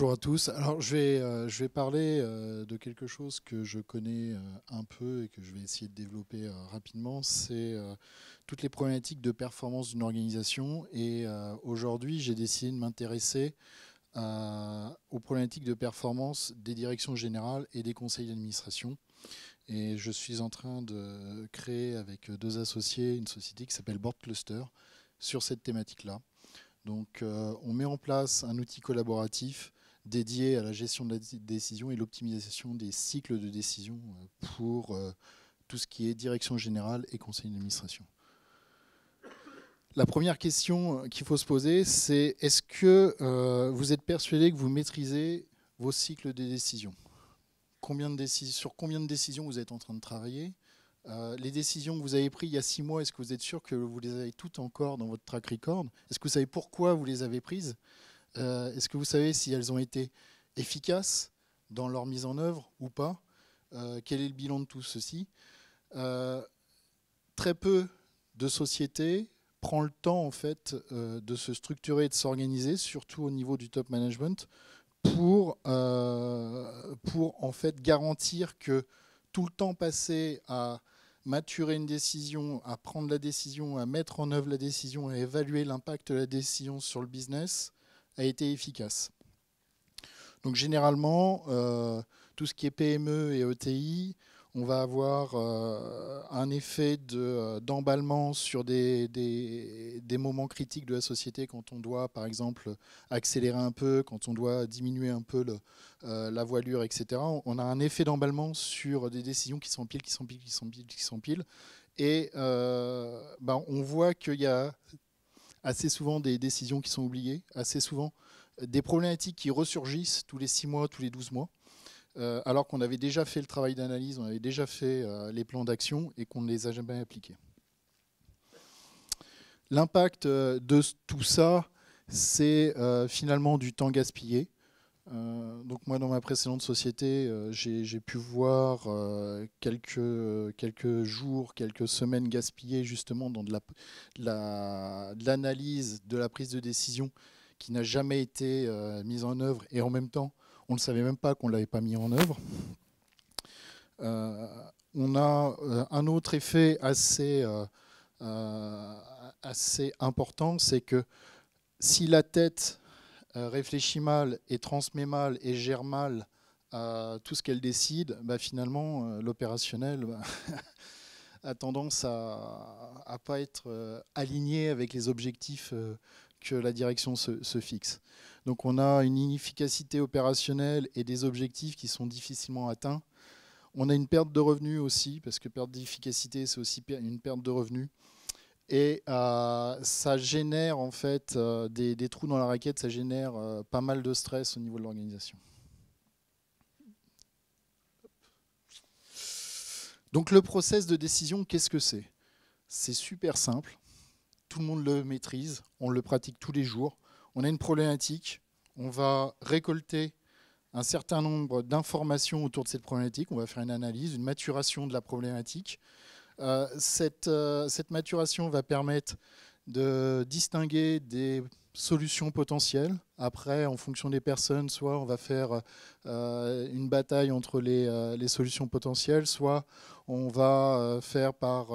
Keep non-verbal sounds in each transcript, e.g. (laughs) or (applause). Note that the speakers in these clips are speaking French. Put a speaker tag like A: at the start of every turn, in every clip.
A: Bonjour à tous. Alors je vais, euh, je vais parler euh, de quelque chose que je connais euh, un peu et que je vais essayer de développer rapidement. C'est toutes les problématiques de performance d'une organisation. Et aujourd'hui, j'ai décidé de m'intéresser aux problématiques de performance des directions générales et des conseils d'administration. Et je suis en train de créer avec deux associés une société qui s'appelle Board Cluster sur cette thématique-là. Donc on met en place un outil collaboratif dédié à la gestion de la décision et l'optimisation des cycles de décision euh, pour euh, tout ce qui est direction générale et conseil d'administration. La première question euh, qu'il faut se poser, c'est est-ce que vous êtes persuadé que vous maîtrisez vos cycles de décision Sur combien de décisions vous êtes en train de travailler Les décisions que vous avez prises il y a six mois, est-ce que vous êtes sûr que vous les avez toutes encore dans votre track record Est-ce que vous savez pourquoi vous les avez prises euh, est-ce que vous savez si elles ont été efficaces dans leur mise en œuvre ou pas euh, Quel est le bilan de tout ceci euh, Très peu de sociétés prend le temps en fait de se structurer et de s'organiser, surtout au niveau du top management, pour, pour en fait garantir que tout le temps passé à maturer une décision, à prendre la décision, à mettre en œuvre la décision, à évaluer l'impact de la décision sur le business, a été efficace. Donc généralement, euh, tout ce qui est PME et ETI, on va avoir euh, un effet euh, d'emballement sur des, des, moments critiques de la société quand on doit, par exemple, accélérer un peu, quand on doit diminuer un peu le, la voilure, etc. On a un effet d'emballement sur des décisions qui s'empilent, qui s'empilent, qui s'empilent, qui s'empilent. Et ben, on voit qu'il y a assez souvent des décisions qui sont oubliées, assez souvent euh, des problématiques qui ressurgissent tous les 6 mois, tous les 12 mois, euh, alors qu'on avait déjà fait le travail d'analyse, on avait déjà fait euh, les plans d'action et qu'on ne les a jamais appliqués. L'impact de tout ça, c'est finalement du temps gaspillé, euh, donc moi, dans ma précédente société, euh, j'ai pu voir euh, quelques, quelques jours, quelques semaines gaspillées justement dans de l'analyse, de, la, prise de décision qui n'a jamais été mise en œuvre. Et en même temps, on ne savait même pas qu'on ne l'avait pas mis en œuvre. on a un autre effet assez, assez important, c'est que si la tête euh, réfléchit mal et transmet mal et gère mal euh, tout ce qu'elle décide, bah, finalement, euh, l'opérationnel bah, (laughs) a tendance à ne pas être aligné avec les objectifs que la direction se, se, fixe. Donc on a une inefficacité opérationnelle et des objectifs qui sont difficilement atteints. On a une perte de revenus aussi, parce que perte d'efficacité, c'est aussi une perte de revenus. Et euh, ça génère en fait euh, des, trous dans la raquette, ça génère euh, pas mal de stress au niveau de l'organisation. Donc le process de décision, qu'est-ce que c'est C'est super simple, tout le monde le maîtrise, on le pratique tous les jours. On a une problématique, on va récolter un certain nombre d'informations autour de cette problématique, on va faire une analyse, une maturation de la problématique euh, euh, cette, maturation va permettre de distinguer des solutions potentielles. Après, en fonction des personnes, soit on va faire euh, une bataille entre les, les, solutions potentielles, soit on va faire par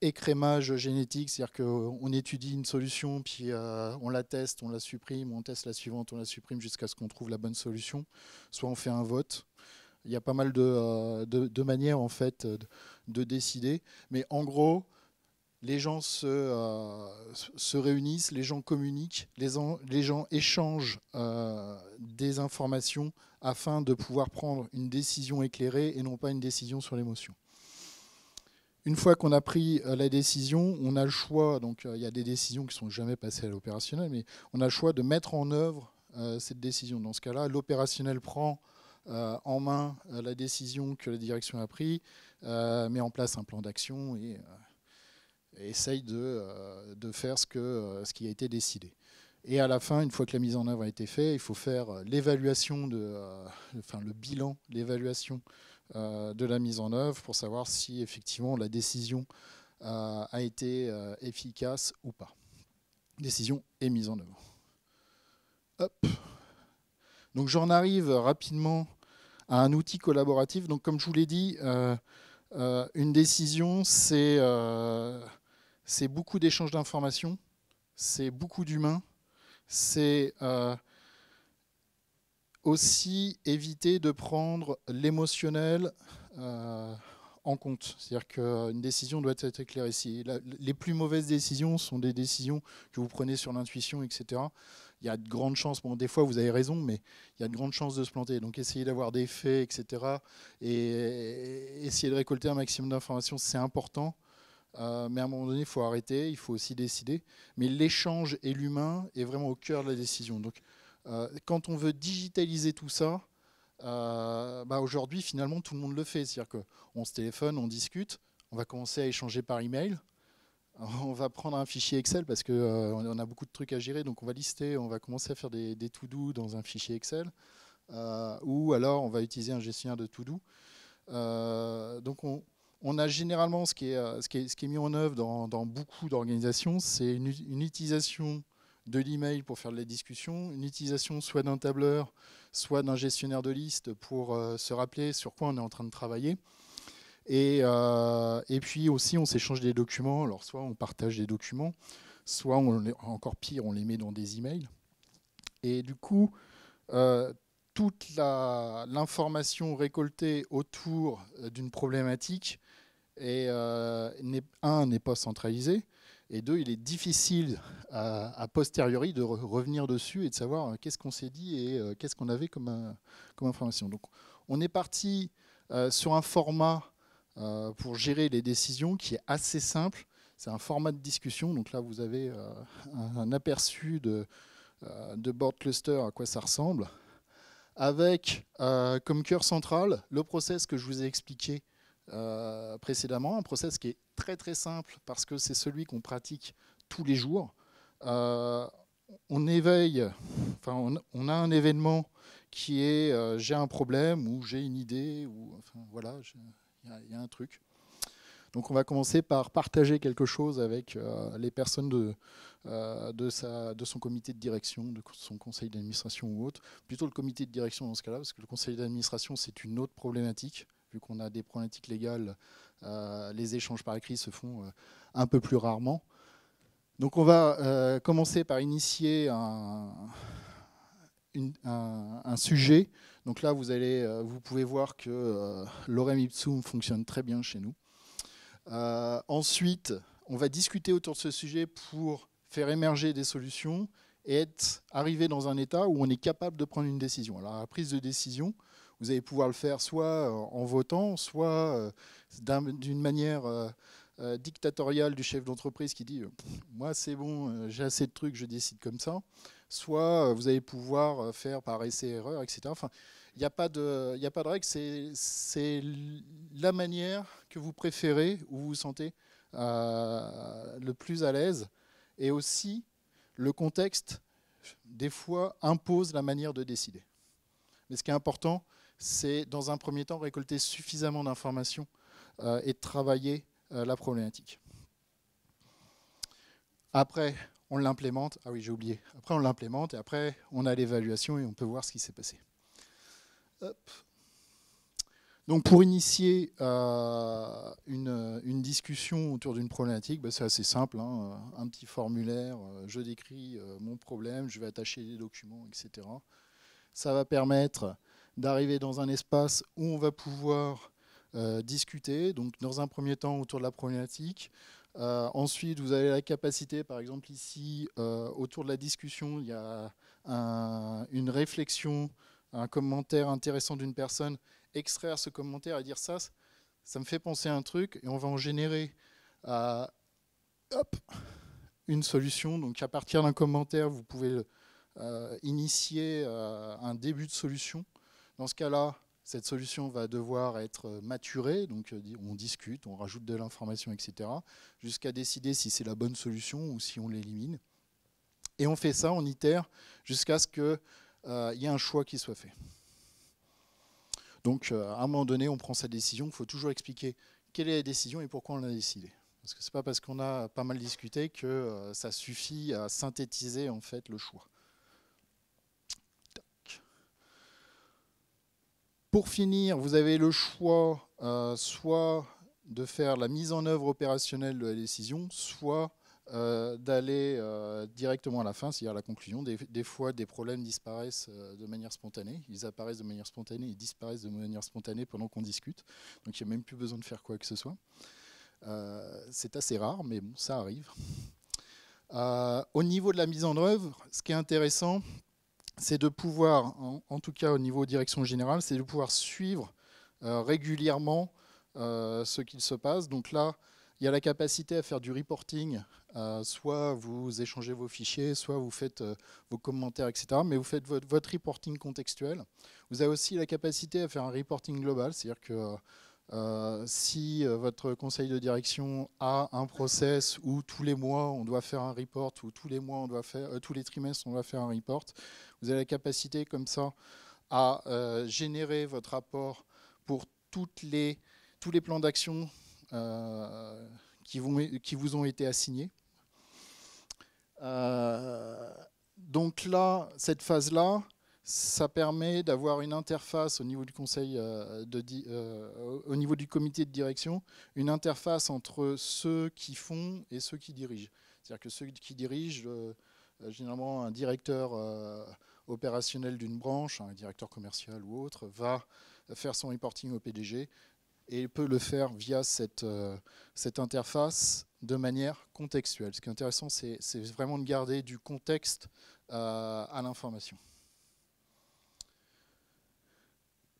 A: écrémage génétique, c'est-à-dire qu'on étudie une solution, puis on la teste, on la supprime, on teste la suivante, on la supprime jusqu'à ce qu'on trouve la bonne solution, soit on fait un vote. Il y a pas mal de, euh, manières en fait euh, de, décider. Mais en gros, les gens se, euh, réunissent, les gens communiquent, les, gens échangent des informations afin de pouvoir prendre une décision éclairée et non pas une décision sur l'émotion. Une fois qu'on a pris la décision, on a le choix, donc il y a des décisions qui ne sont jamais passées à l'opérationnel, mais on a le choix de mettre en œuvre cette décision. Dans ce cas-là, l'opérationnel prend euh, en main euh, la décision que la direction a prise, euh, met en place un plan d'action et, essaye de, faire ce, que, ce qui a été décidé. Et à la fin, une fois que la mise en œuvre a été faite, il faut faire l'évaluation de, enfin le bilan, l'évaluation de la mise en œuvre pour savoir si effectivement la décision a été efficace ou pas. Décision et mise en œuvre. Donc j'en arrive rapidement à un outil collaboratif. Donc, comme je vous l'ai dit, euh, euh, une décision, euh, c'est beaucoup d'échanges d'informations, c'est beaucoup d'humains, c'est aussi éviter de prendre l'émotionnel en compte. C'est-à-dire qu'une décision doit être éclairée. ici les plus mauvaises décisions sont des décisions que vous prenez sur l'intuition, etc il y a de grandes chances, bon, des fois vous avez raison, mais il y a de grandes chances de se planter. Donc essayer d'avoir des faits, etc. Et essayer de récolter un maximum d'informations, c'est important. Euh, mais à un moment donné, il faut arrêter, il faut aussi décider. Mais l'échange et l'humain est vraiment au cœur de la décision. Donc euh, quand on veut digitaliser tout ça, euh, bah, aujourd'hui finalement tout le monde le fait. C'est-à-dire qu'on se téléphone, on discute, on va commencer à échanger par email on va prendre un fichier Excel parce qu'on euh, a beaucoup de trucs à gérer, donc on va lister, on va commencer à faire des, to-do dans un fichier Excel, euh, ou alors on va utiliser un gestionnaire de to-do. Euh, donc on, a généralement ce qui, est, mis en œuvre dans, beaucoup d'organisations, c'est une, utilisation de l'email pour faire les discussions, une utilisation soit d'un tableur, soit d'un gestionnaire de liste pour se rappeler sur quoi on est en train de travailler. Euh, et, puis aussi, on s'échange des documents. Alors, soit on partage des documents, soit on, encore pire, on les met dans des emails. Et du coup, euh, toute l'information récoltée autour euh, d'une problématique et un n'est pas centralisée, et deux il est difficile à, posteriori de revenir dessus et de savoir qu'est-ce qu'on s'est dit et qu'est-ce qu'on avait comme, comme, information. Donc on est parti sur un format euh, pour gérer les décisions qui est assez simple. C'est un format de discussion, donc là vous avez euh, un aperçu de, euh, de board cluster, à quoi ça ressemble, avec comme cœur central le process que je vous ai expliqué précédemment, un process qui est très très simple parce que c'est celui qu'on pratique tous les jours. on éveille, enfin on, a un événement qui est j'ai un problème ou j'ai une idée ou enfin voilà il y a un truc. Donc on va commencer par partager quelque chose avec euh, les personnes euh, de, son comité de direction, de son conseil d'administration ou autre. Plutôt le comité de direction dans ce cas-là, parce que le conseil d'administration, c'est une autre problématique. Vu qu'on a des problématiques légales, euh, les échanges par écrit se font un peu plus rarement. Donc on va commencer par initier un sujet donc là, vous, allez, euh, vous pouvez voir que euh, l'orem ipsum fonctionne très bien chez nous. Euh, ensuite, on va discuter autour de ce sujet pour faire émerger des solutions et être arrivé dans un état où on est capable de prendre une décision. Alors, la prise de décision, vous allez pouvoir le faire soit en votant, soit d'une manière dictatoriale du chef d'entreprise qui dit Moi, c'est bon, j'ai assez de trucs, je décide comme ça. Soit vous allez pouvoir faire par essai-erreur, etc. Enfin, il n'y a, pas de, règle, c'est la manière que vous préférez, où vous vous sentez euh, le plus à l'aise, et aussi le contexte, des fois, impose la manière de décider. Mais ce qui est important, c'est dans un premier temps récolter suffisamment d'informations euh, et travailler euh, la problématique. Après, on l'implémente. Ah oui, j'ai oublié. Après, on l'implémente et après, on a l'évaluation et on peut voir ce qui s'est passé. Donc pour initier euh, une, discussion autour d'une problématique, bah, c'est assez simple, hein. un petit formulaire, euh, je décris euh, mon problème, je vais attacher des documents, etc. Ça va permettre d'arriver dans un espace où on va pouvoir discuter, donc dans un premier temps autour de la problématique. ensuite, vous avez la capacité, par exemple ici, autour de la discussion, il y a une réflexion un commentaire intéressant d'une personne, extraire ce commentaire et dire ça, ça me fait penser à un truc et on va en générer euh, hop, une solution. Donc à partir d'un commentaire, vous pouvez euh, initier euh, un début de solution. Dans ce cas-là, cette solution va devoir être maturée, donc on discute, on rajoute de l'information, etc., jusqu'à décider si c'est la bonne solution ou si on l'élimine. Et on fait ça, on itère, jusqu'à ce que euh, il y a un choix qui soit fait. Donc, euh, à un moment donné, on prend sa décision. Il faut toujours expliquer quelle est la décision et pourquoi on l'a décidé. Parce que ce n'est pas parce qu'on a pas mal discuté que euh, ça suffit à synthétiser en fait le choix. Pour finir, vous avez le choix soit de faire la mise en œuvre opérationnelle de la décision, soit euh, d'aller euh, directement à la fin, c'est-à-dire à la conclusion. Des, fois, des problèmes disparaissent euh, de manière spontanée. Ils apparaissent de manière spontanée, ils disparaissent de manière spontanée pendant qu'on discute. Donc, il n'y a même plus besoin de faire quoi que ce soit. c'est assez rare, mais bon, ça arrive. au niveau de la mise en œuvre, ce qui est intéressant, c'est de pouvoir, en, en, tout cas au niveau direction générale, c'est de pouvoir suivre régulièrement ce qu'il se passe. Donc là, il y a la capacité à faire du reporting, euh, soit vous échangez vos fichiers, soit vous faites euh, vos commentaires, etc. Mais vous faites votre, reporting contextuel. Vous avez aussi la capacité à faire un reporting global, c'est-à-dire que euh, si votre conseil de direction a un process où tous les mois on doit faire un report, ou tous les mois on doit faire, tous les trimestres on doit faire un report, vous avez la capacité comme ça à générer votre rapport pour toutes les, tous les plans d'action euh, qui, vous ont été assignés. Euh, donc là, cette phase-là, ça permet d'avoir une interface au niveau du conseil euh, de, au niveau du comité de direction, une interface entre ceux qui font et ceux qui dirigent. C'est-à-dire que ceux qui dirigent, généralement un directeur opérationnel d'une branche, un directeur commercial ou autre, va faire son reporting au PDG et il peut le faire via euh, cette, interface de manière contextuelle. Ce qui est intéressant, c'est vraiment de garder du contexte euh, à l'information.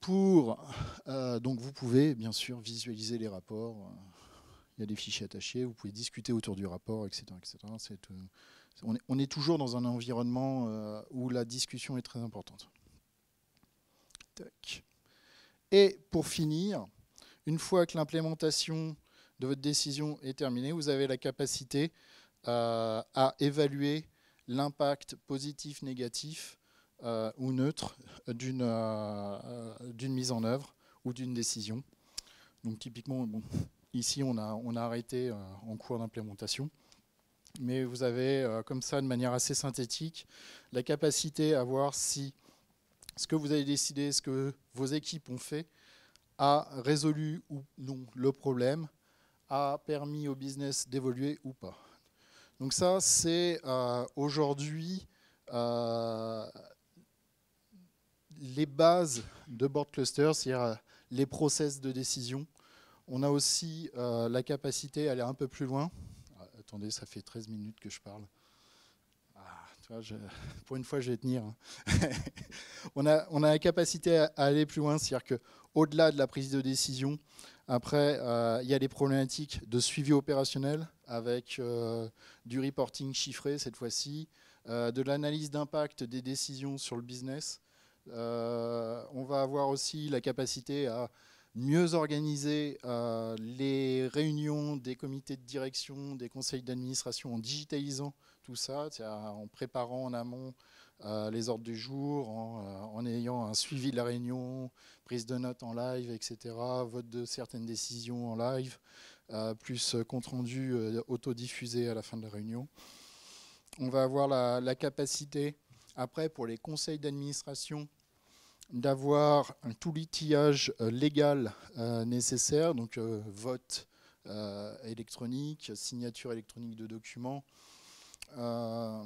A: Pour, euh, donc vous pouvez bien sûr visualiser les rapports. Il y a des fichiers attachés, vous pouvez discuter autour du rapport, etc. on, est, toujours dans un environnement où la discussion est très importante. Et pour finir, une fois que l'implémentation de votre décision est terminée, vous avez la capacité euh, à évaluer l'impact positif, négatif euh, ou neutre euh, d'une mise en œuvre ou d'une décision. Donc typiquement, ici on a, arrêté en cours d'implémentation mais vous avez comme ça de manière assez synthétique la capacité à voir si ce que vous avez décidé, ce que vos équipes ont fait, a résolu ou non le problème, a permis au business d'évoluer ou pas. Donc ça, c'est euh, aujourd'hui euh, les bases de board cluster, c'est-à-dire euh, les process de décision. On a aussi la capacité à aller un peu plus loin. Ah, attendez, ça fait 13 minutes que je parle. (laughs) pour une fois, je vais tenir. Hein. (laughs) on, a, la capacité à, aller plus loin, c'est-à-dire qu'au-delà de la prise de décision, après, euh, il y a des problématiques de suivi opérationnel avec euh, du reporting chiffré cette fois-ci, euh, de l'analyse d'impact des décisions sur le business. on va avoir aussi la capacité à mieux organiser les réunions des comités de direction, des conseils d'administration en digitalisant tout ça, en préparant en amont euh, les ordres du jour, euh, en, ayant un suivi de la réunion, prise de notes en live, etc., vote de certaines décisions en live, euh, plus compte-rendu autodiffusé à la fin de la réunion. On va avoir la, capacité, après, pour les conseils d'administration, d'avoir tout l'itillage légal nécessaire, donc vote électronique, signature électronique de documents, euh,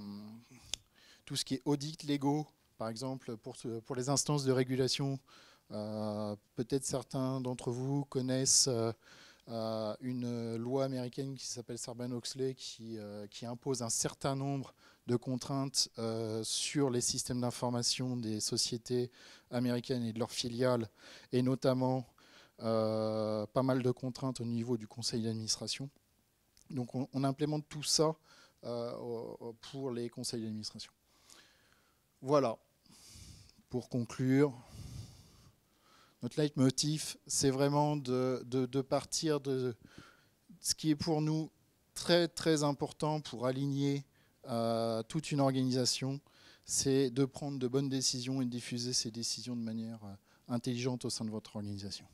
A: tout ce qui est audit légaux, par exemple, pour, pour les instances de régulation. Euh, peut-être certains d'entre vous connaissent euh, une loi américaine qui s'appelle Sarbanes-Oxley qui, qui, impose un certain nombre de contraintes sur les systèmes d'information des sociétés américaines et de leurs filiales, et notamment pas mal de contraintes au niveau du conseil d'administration. Donc on, on, implémente tout ça euh, pour les conseils d'administration. Voilà, pour conclure, notre leitmotiv, c'est vraiment de, partir de ce qui est pour nous très très important pour aligner euh, toute une organisation, c'est de prendre de bonnes décisions et de diffuser ces décisions de manière euh, intelligente au sein de votre organisation.